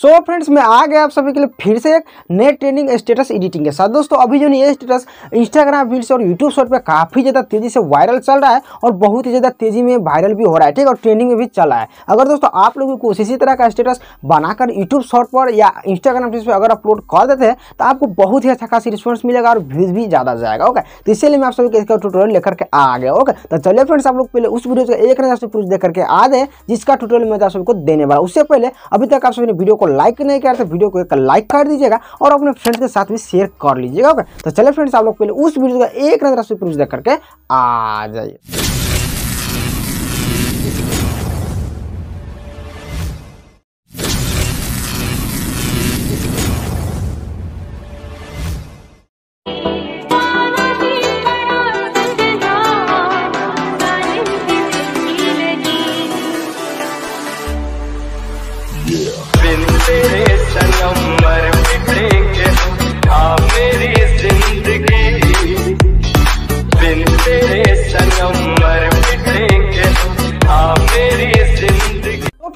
सो so friends मैं आ गया आप सभी के लिए फिर से एक नए ट्रेंडिंग स्टेटस एडिटिंग के साथ दोस्तों अभी जो ये स्टेटस इंस्टाग्राम रील्स और यूट्यूब शॉर्ट पे काफ़ी ज़्यादा तेज़ी से वायरल चल रहा है और बहुत ही ज़्यादा तेज़ी में वायरल भी हो रहा है ठीक और ट्रेंडिंग में भी चल रहा है अगर दोस्तों आप लोगों को इसी तरह का स्टेटस बनाकर यूट्यूब शॉर्ट पर या इंस्टाग्राम रील्स पर अगर अपलोड कर देते हैं तो आपको बहुत ही अच्छा खास रिस्पॉन्स मिलेगा और व्यूज भी ज़्यादा जाएगा ओके तो इसलिए मैं आप सभी इसका टूटोरियल लेकर के आ गया ओके तो चलिए फ्रेंड्स आप लोग पहले उस वीडियो का एक नजर से पूछ देख करके आ जाए जिसका टूटोरियल मैं आप सबको देने वाला उससे पहले अभी तक आप सभी ने वीडियो को लाइक नहीं किया तो वीडियो को एक लाइक कर दीजिएगा और अपने फ्रेंड्स के साथ भी शेयर कर लीजिएगा ओके तो चले फ्रेंड्स आप लोग पहले उस वीडियो का एक नजर प्रूफ देख करके आ जाइए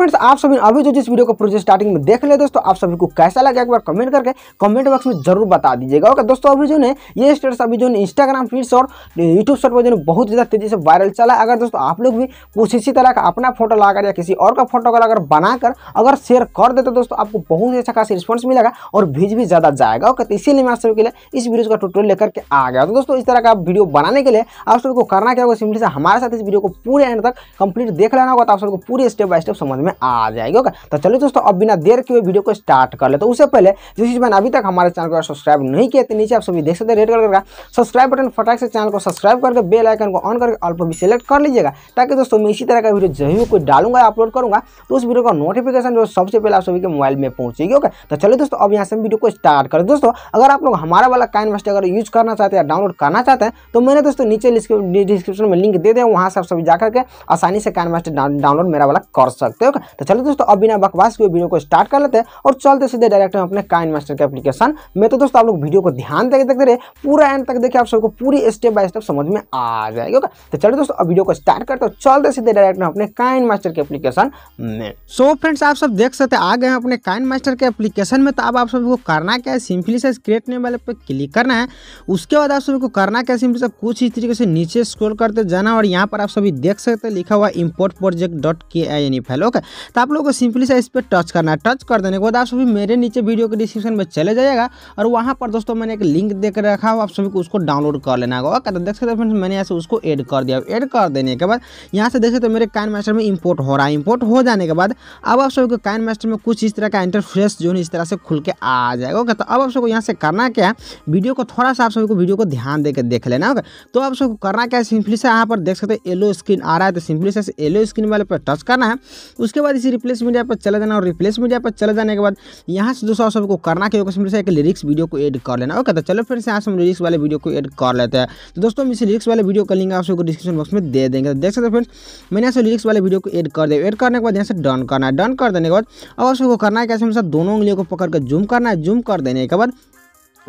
फ्रेंड्स आप सभी अभी जो जिस वीडियो को प्रोजेक्ट स्टार्टिंग में देख ले दोस्तों आप सभी को कैसा लगा एक बार कमेंट करके कमेंट बॉक्स में जरूर बता दीजिएगा ओके दोस्तों अभी जो है ये स्टेटस अभी जो इंस्टाग्राम फीड्स और यूट्यूब शॉर्ट पर जो बहुत ज़्यादा तेजी से वायरल चला अगर दोस्तों आप लोग भी कुछ इसी तरह का अपना फोटो लाकर या किसी और का फोटो अगर बनाकर अगर शेयर कर देते दोस्तों आपको बहुत ही अच्छा खासी रिस्पॉन्स मिलेगा और भीज भी ज़्यादा जाएगा ओके तो इसीलिए मैं आप सभी के लिए इस वीडियो का टोटल लेकर के आ गया तो दोस्तों इस तरह का वीडियो बनाने के लिए आप सभी को करना क्या होगा सिंपली से हमारे साथ इस वीडियो को पूरे एंड तक कंप्लीट देख लेना होगा तो आप सबको पूरे स्टेप बाय स्टेप समझ में आ जाएगी ओके तो चलिए दोस्तों अब बिना देर के वीडियो को स्टार्ट कर ले तो उससे पहले जो चीज़ मैंने अभी तक हमारे चैनल को सब्सक्राइब नहीं किया तो नीचे आप सभी देख सकते रेड कलर का सब्सक्राइब बटन फटाक से चैनल को सब्सक्राइब करके बेल आइकन को ऑन करके ऑल भी सिलेक्ट कर लीजिएगा ताकि दोस्तों मैं इसी तरह का वीडियो जब भी कोई डालूंगा अपलोड करूँगा तो उस वीडियो का नोटिफिकेशन जो सबसे पहले आप सभी के मोबाइल में पहुंचेगी ओके तो चलिए दोस्तों अब यहाँ से वीडियो को स्टार्ट करें दोस्तों अगर आप लोग हमारा वाला काइन मस्ट अगर यूज करना चाहते हैं डाउनलोड करना चाहते हैं तो मैंने दोस्तों नीचे डिस्क्रिप्शन में लिंक दे दें वहाँ से आप सभी जाकर के आसानी से काइन डाउनलोड मेरा वाला कर सकते हो तो चलो दोस्तों अब बिना बकवास के वीडियो को स्टार्ट कर लेते हैं और चलते सीधे डायरेक्ट हम अपने काइन मास्टर के एप्लीकेशन में तो दोस्तों आप लोग वीडियो को ध्यान देकर देखते रहे पूरा एंड तक देखिए आप सबको पूरी स्टेप बाय स्टेप समझ में आ जाएगी ओके तो चलो दोस्तों अब वीडियो को स्टार्ट करते हैं चलते सीधे डायरेक्ट हम अपने काइन मास्टर के एप्लीकेशन में सो फ्रेंड्स आप सब देख सकते आ गए हैं अपने काइन मास्टर के एप्लीकेशन में तो अब आप सबको करना क्या है सिंपली से क्रिएट नेम वाले पे क्लिक करना है उसके बाद आप सबको करना क्या सिंपली से कुछ इस तरीके से नीचे स्क्रॉल करते जाना और यहाँ पर आप सभी देख सकते हैं लिखा हुआ import project dot K I N E file okay तो आप लोगों को सिंपली से इस पर टच करना है टच कर देने के बाद आप सभी मेरे नीचे वीडियो के डिस्क्रिप्शन में चले जाएगा और वहाँ पर दोस्तों मैंने एक लिंक देकर रखा हो आप सभी को उसको डाउनलोड कर लेना होगा ओके तो देख सकते फ्रेंड्स मैंने यहाँ से उसको एड कर दिया एड कर देने के बाद यहाँ से देख सकते मेरे काइन मास्टर में इम्पोर्ट हो रहा है इम्पोर्ट हो जाने के बाद अब आप सभी को कैन मास्टर में कुछ इस तरह का इंटरफेस जो है इस तरह से खुल के आ जाएगा ओके तो अब आप सबको यहाँ से करना क्या है वीडियो को थोड़ा सा आप को वीडियो को ध्यान देकर देख लेना ओके तो आप सबको करना क्या है सिंपली से यहाँ पर देख सकते येलो स्क्रीन आ रहा है तो सिंपली से येलो स्क्रीन वाले पर टच करना है उसके उसके बाद इसी रिप्लेस मीडिया पर चले जाना और रिप्लेस मीडिया पर चले जाने के बाद यहाँ से दोस्तों सबको करना के सिंपल से एक लिरिक्स वीडियो को एड कर लेना ओके तो चलो फ्रेंड्स यहाँ से हम लिरिक्स वाले वीडियो को एड कर लेते हैं तो दोस्तों हम इस लिरिक्स वाले वीडियो का लिंक आप सबको डिस्क्रिप्शन बॉक्स में दे देंगे तो देख सकते फ्रेंड्स मैंने यहाँ से लिरिक्स वाले वीडियो को एड कर दिया एड करने के बाद यहाँ से डन करना है डन कर देने के बाद और सबको करना है कैसे हमेशा दोनों उंगलियों को पकड़ कर जूम करना है जूम कर देने के बाद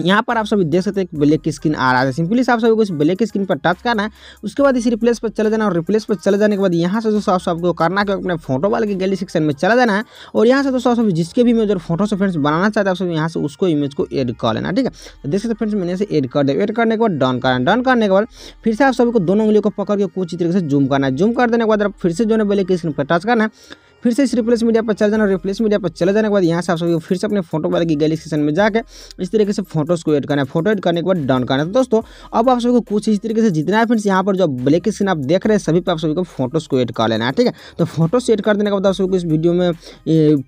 यहाँ पर आप सभी देख सकते हैं ब्लैक स्क्रीन आ रहा है सिंपली से आप सभी को इस ब्लैक स्क्रीन पर टच करना है उसके बाद इस रिप्लेस पर चले जाना और रिप्लेस पर चले जाने के बाद यहाँ से दोस्तों आप सबको करना है अपने फोटो वाले के गैली सेक्शन में चला जाना है और यहाँ से दोस्तों आप सभी जिसके भी इमेज और फोटो से फ्रेंड्स बनाना चाहते हैं आप सभी यहाँ से उसको इमेज को एड कर लेना ठीक है तो देख सकते फ्रेंड्स मैंने इसे एड कर दिया एड करने के बाद डन करना डन करने के बाद फिर से आप सभी को दोनों उंगलियों को पकड़ के कुछ तरीके से जूम करना है जूम कर देने के बाद फिर से जो है ब्लैक स्क्रीन पर टच करना है फिर से इस रिप्लेस मीडिया पर चले जाना रिप्लेस मीडिया पर चले जाने के बाद यहाँ से आप सभी फिर से अपने फोटो वाले की गैली सेक्शन में जाकर इस तरीके से फोटोज को एड करना है फोटो एड करने के बाद डाउन करना है तो दोस्तों अब आप सबको कुछ इस तरीके से जितना है फ्रेंड्स यहाँ पर जो ब्लैक स्क्रीन आप देख रहे हैं सभी पर आप सभी को फोटोज को एड कर लेना है ठीक है तो से एड कर देने के बाद आप को इस वीडियो में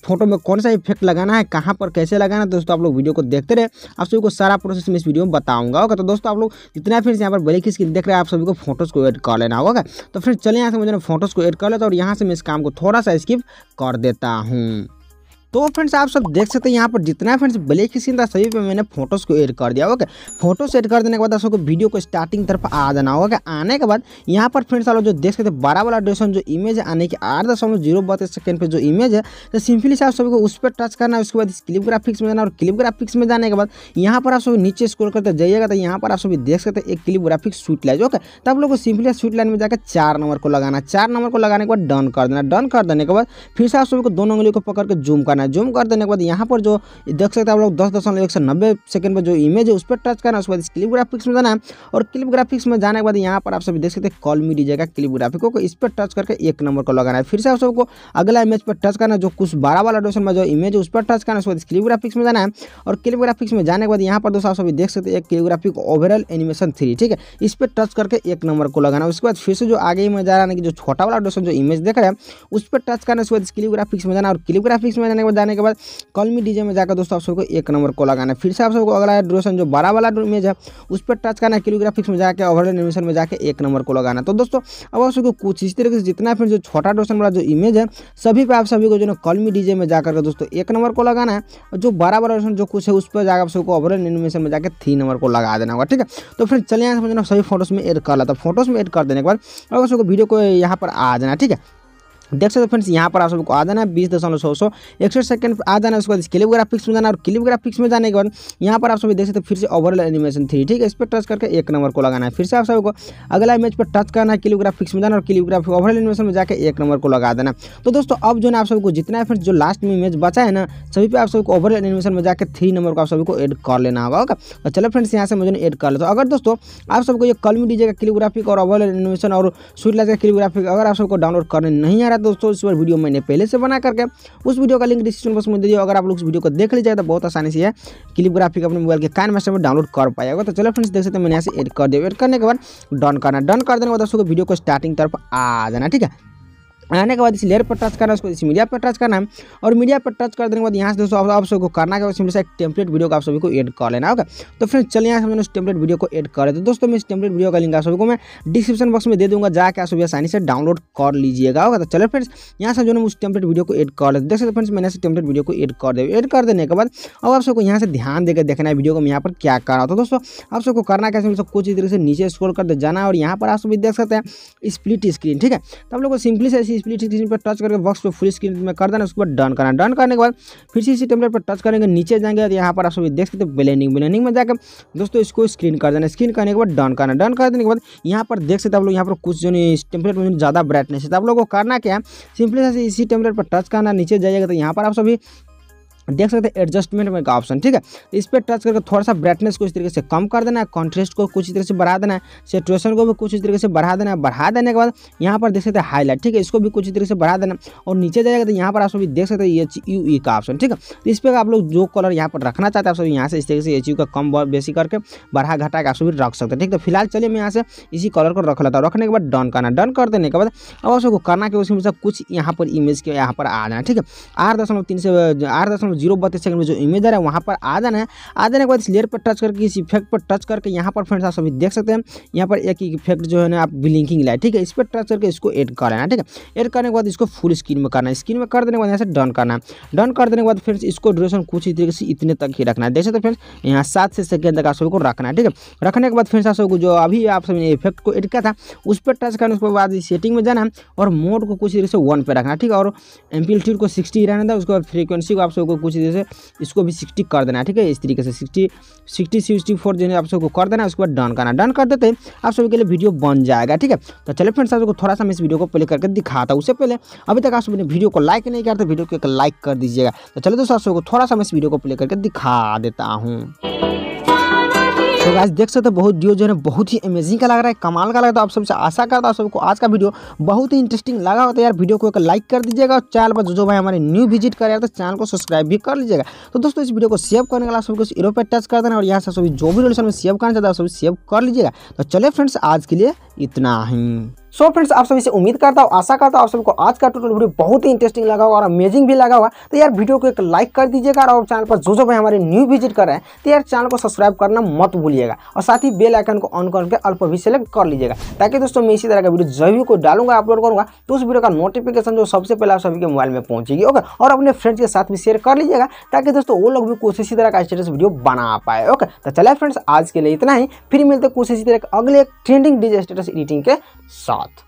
फोटो में कौन सा इफेक्ट लगाना है कहाँ पर कैसे लगाना है दोस्तों आप लोग वीडियो को देखते रहे आप सभी को सारा प्रोसेस में इस वीडियो में बताऊंगा ओके तो दोस्तों आप लोग जितना फ्रेंड्स यहाँ पर ब्लैक स्क्रीन देख रहे हैं आप सभी को फोटोज को एड कर लेना होगा तो फ्रेंड्स चले यहाँ से मुझे फोटोज को एड कर लेता और यहाँ से मैं इस काम को थोड़ा सा स्किप कर देता हूँ तो फ्रेंड्स आप सब देख सकते हैं यहाँ पर जितना फ्रेंड्स ब्लैक सीन था सभी पे मैंने फोटोज को एड कर दिया ओके फोटोज एड कर देने के बाद आप सबको वीडियो को स्टार्टिंग तरफ आ जाना होगा आने के बाद यहाँ पर फ्रेंड्स आप जो देख सकते हैं बड़ा वाला डेसन जो इमेज है आने की आठ दशमलव जीरो बत्तीस सेकंड पर जो इमेज है तो सिंपली से आप सबको उस पर टच करना है उसके बाद क्लिप ग्राफिक्स में जाना और क्लिप ग्राफिक्स में जाने के बाद यहाँ पर आप सभी नीचे स्कोर करते जाइएगा तो यहाँ पर आप सभी देख सकते हैं एक clip graphics sweet line okay तो आप लोग को सिंपली स्वीट लाइन में जाकर चार नंबर को लगाना चार नंबर को लगाने के बाद डन कर देना डन कर देने के बाद फिर से आप सभी को दोनों उंगली को पकड़ के जूम करना करना है जूम कर देने के बाद यहाँ पर जो देख सकते हैं आप लोग दस दशमलव एक सौ नब्बे सेकंड पर जो इमेज है उस पर टच करना है उसके बाद क्लिप ग्राफिक्स में जाना है और क्लिप ग्राफिक्स में जाने के बाद यहाँ पर आप सभी देख सकते हैं कॉल मी डीजे का क्लिप ग्राफिक को इस पर टच करके एक नंबर को लगाना है फिर से आप सबको अगला इमेज पर टच करना है जो कुछ बारह वाला डोशन में जो इमेज है उस पर टच करना उसके बाद क्लिप ग्राफिक्स में जाना है और क्लिप ग्राफिक्स में जाने के बाद यहाँ पर दोस्तों आप सभी देख सकते हैं clip graphic overall animation three ठीक है इस पर टच करके एक नंबर को लगाना उसके बाद फिर से जो आगे में जा रहा है कि जो छोटा वाला डोशन जो इमेज देख रहे हैं उस पर टच करना उसके बाद क्लिप ग्राफिक्स में जाना और क्लिप ग्राफिक्स में जाने पर जाने के बाद कॉलमी डीजे में जाकर दोस्तों आप सबको एक नंबर को लगाना है फिर से आप सबको अगला ड्रोशन जो बड़ा वाला इमेज है उस पर टच करना है किलोग्राफिक्स में जाकर ओवरऑल एनिमेशन में जाकर एक नंबर को लगाना तो दोस्तों अब आप सबको कुछ इस तरीके से जितना फिर जो छोटा ड्रोशन वाला जो इमेज है सभी पर आप सभी को जो है कॉलमी डीजे में जाकर के दोस्तों एक नंबर को लगाना है और जो बड़ा बारह ड्रोशन जो कुछ है उस पर जाकर आप सबको ओवरऑल एनिमेशन में जाकर थ्री नंबर को लगा देना होगा ठीक है तो फिर चलिए यहाँ समझना सभी फोटोज में एड कर लेता फोटोज तो में एड कर देने के बाद अगर सबको वीडियो को यहाँ पर आ जाना ठीक है देख सकते हो फ्रेंड्स यहाँ पर आप सबको आ जाना है बीस दशमलव सौ सौ सौ सेकंड पर आ जाना है उसके बाद क्लिप ग्राफिक्स में जाना और क्लिप ग्राफिक्स में जाने के बाद यहाँ पर आप सभी देख सकते हो फिर से ओवरऑल एनिमेशन थ्री ठीक है इस पर टच करके एक नंबर को लगाना है फिर से आप सबको अगला इमेज पर टच करना है क्लिप ग्राफिक्स में जाना और क्लिप ग्राफिक ओवरऑल एनिमेशन में जाकर एक नंबर को लगा देना तो दोस्तों अब जो है आप सबको जितना है फ्रेंड्स जो लास्ट में इमेज बचा है ना सभी पर आप सबको ओवरऑल एनिमेशन में जाकर थ्री नंबर को आप सभी को एड कर लेना होगा ओके तो चलो फ्रेंड्स यहाँ से मुझे एड कर लेता हूँ अगर दोस्तों आप सबको ये कल में दीजिएगा क्लिप ग्राफिक और ओवरऑल एनिमेशन और सूर्य लाइज का क्लिप ग्राफिक अगर आप सबको डाउनलोड करने नहीं आ रहा शायद दोस्तों इस बार वीडियो मैंने पहले से बना करके उस वीडियो का लिंक डिस्क्रिप्शन बॉक्स में दे दिया अगर आप लोग उस वीडियो को देख लीजिए तो बहुत आसानी से यह क्लिप ग्राफिक अपने मोबाइल के कान में समय डाउनलोड कर पाएगा तो चलो फ्रेंड्स देख सकते हैं मैंने ऐसे एड कर दिया एड करने के बाद डन करना डन कर देने के बाद दोस्तों वीडियो को स्टार्टिंग तरफ आ जाना ठीक है आने के बाद इस लेयर पर टच करना है उसको इस मीडिया पर टच करना है और मीडिया पर टच कर देने के बाद यहाँ से दोस्तों आप, सबको करना है उसमें एक टेम्पलेट वीडियो को आप सभी को एड कर लेना ओके तो फ्रेंड्स चलिए यहाँ से मैंने उस टेम्पलेट वीडियो को एड कर तो दोस्तों मैं इस टेम्पलेट वीडियो का लिंक आप सभी को मैं डिस्क्रिप्शन बॉक्स में दे दूँगा जाकर आप सभी आसानी से डाउनलोड कर लीजिएगा ओके तो चलो फ्रेंड्स यहाँ से जो है उस टेम्पलेट वीडियो को एड कर लेते देख सकते फ्रेंड्स मैंने टेम्पलेट वीडियो को एड कर दे एड कर देने के बाद अब आप सबको यहाँ से ध्यान देकर देखना है वीडियो को मैं यहाँ पर क्या कर रहा था तो दोस्तों आप सबको करना कैसे मतलब कुछ तरीके से नीचे स्क्रोल करते जाना और यहाँ पर आप सभी देख सकते हैं स्प्लिट स्क्रीन ठीक है तो आप लोग को सिंपली से स्प्लिट स्क्रीन पर टच करके बॉक्स को फुल स्क्रीन में कर देना उसके बाद डन करना डन करने के बाद फिर से इसी टेम्पलेट पर टच करेंगे नीचे जाएंगे तो यहाँ पर आप सभी देख सकते हैं ब्लेंडिंग ब्लेंडिंग में जाकर दोस्तों इसको स्क्रीन कर देना स्क्रीन करने के बाद डन करना डन कर देने के बाद यहाँ पर देख सकते आप लोग यहाँ पर कुछ जो इस टेम्पलेट में ज़्यादा ब्राइटनेस है तो आप लोग को करना क्या है सिंपली से इसी टेम्पलेट पर टच करना नीचे जाइएगा तो यहाँ पर आप सभी देख सकते हैं एडजस्टमेंट में का ऑप्शन ठीक है तो इस पर टच करके थोड़ा सा ब्राइटनेस को इस तरीके से कम कर देना है कॉन्ट्रेस्ट को कुछ तरीके से बढ़ा देना है सेचुएशन को भी कुछ इस तरीके से बढ़ा देना है बढ़ा देने के बाद यहाँ पर देख सकते हैं हाईलाइट ठीक है इसको भी कुछ तरीके से बढ़ा देना और नीचे जाएगा तो यहाँ पर आप सभी देख सकते हैं एच यू ई का ऑप्शन ठीक है तो इस पर आप लोग जो कलर यहाँ पर रखना चाहते हैं आप सभी यहाँ से इस तरीके से एच यू का कम बेसी करके बढ़ा घटा के आप सभी रख सकते हैं ठीक है तो फिलहाल चलिए मैं यहाँ से इसी कलर को रख लेता हूँ रखने के बाद डन करना डन कर देने के बाद अब आप सबको करना के उसमें कुछ यहाँ पर इमेज के यहाँ पर आ जाना ठीक है आठ दशमलव तीन से आठ दशमलव जीरो बत्तीस सेकंड में जो इमेज आ रहा है वहाँ पर आ जाना है आ जाने के बाद इस लेयर पर टच करके इस इफेक्ट पर टच करके यहाँ पर फ्रेंड्स आप सभी देख सकते हैं यहाँ पर एक इफेक्ट जो है ना आप ब्लिंकिंग लाए ठीक है इस पर टच करके इसको एड करना है ठीक है एड करने के बाद इसको फुल स्क्रीन में करना है स्क्रीन में कर देने के बाद यहाँ से डन करना है डन कर देने के बाद फ्रेंड्स इसको ड्यूरेशन कुछ ही तरीके से इतने तक ही रखना है देख सकते हैं फ्रेंड्स यहाँ सात से सेकेंड तक आप सभी को रखना है ठीक है रखने के बाद फ्रेंड्स आप सबको जो अभी आप सभी इफेक्ट को एड किया था उस पर टच करने उसके बाद सेटिंग में जाना है और मोड को कुछ तरीके से वन पर रखना ठीक है और एम्पलीट्यूड को सिक्सटी रहना था उसके बाद फ्रीक्वेंसी को आप सबको कुछ जैसे इसको भी सिक्सटी कर देना है ठीक है इस तरीके से सिक्सटी सिक्सटी सिक्सटी फोर जो है आप सबको कर देना है उसके बाद डन करना डन कर देते हैं आप सभी के लिए वीडियो बन जाएगा ठीक है तो चलिए फ्रेंड्स आप सबको थोड़ा सा मैं इस वीडियो को प्ले करके दिखाता हूँ उससे पहले अभी तक आप सब वीडियो को लाइक नहीं किया तो वीडियो को लाइक कर दीजिएगा तो चलो दोस्तों आप सबको थोड़ा सा मैं इस वीडियो को प्ले करके दिखा देता हूँ तो गाइस देख सकते हो बहुत डियो जो है बहुत ही अमेजिंग का लग रहा है कमाल का लग रहा है तो आप सबसे आशा करता हूँ सबको आज का वीडियो बहुत ही इंटरेस्टिंग लगा होता है तो यार वीडियो को एक लाइक कर दीजिएगा और चैनल पर जो जो भाई हमारे न्यू विजिट कर रहे हैं तो चैनल को सब्सक्राइब भी कर लीजिएगा तो दोस्तों इस वीडियो को सेव करने के लिए सबको ईरो पर टच कर देना और यहाँ से सभी जो भी रिलेशन में सेव करना चाहता है सभी सेव कर लीजिएगा तो चले फ्रेंड्स आज के लिए इतना ही सो so फ्रेंड्स आप सभी से उम्मीद करता हूँ आशा करता हूँ आप सबको आज का टोटल वीडियो बहुत ही इंटरेस्टिंग लगा होगा और अमेजिंग भी लगा होगा तो यार वीडियो को एक लाइक कर दीजिएगा और चैनल पर जो जो भाई हमारे न्यू विजिट कर रहे हैं तो यार चैनल को सब्सक्राइब करना मत भूलिएगा और साथ ही बेल आइकन को ऑन करके अल्प भी सेलेक्ट कर लीजिएगा ताकि दोस्तों मैं इसी तरह का वीडियो जब भी कोई डालूंगा अपलोड करूँगा तो उस वीडियो का नोटिफिकेशन जो सबसे पहले आप सभी के मोबाइल में पहुंचेगी ओके और अपने फ्रेंड्स के साथ भी शेयर कर लीजिएगा ताकि दोस्तों वो लोग भी कुछ इसी तरह का स्टेटस वीडियो बना पाए ओके तो चले फ्रेंड्स आज के लिए इतना ही फिर मिलते कुछ इसी तरह अगले ट्रेंडिंग डीजे स्टेटस एडिटिंग के sought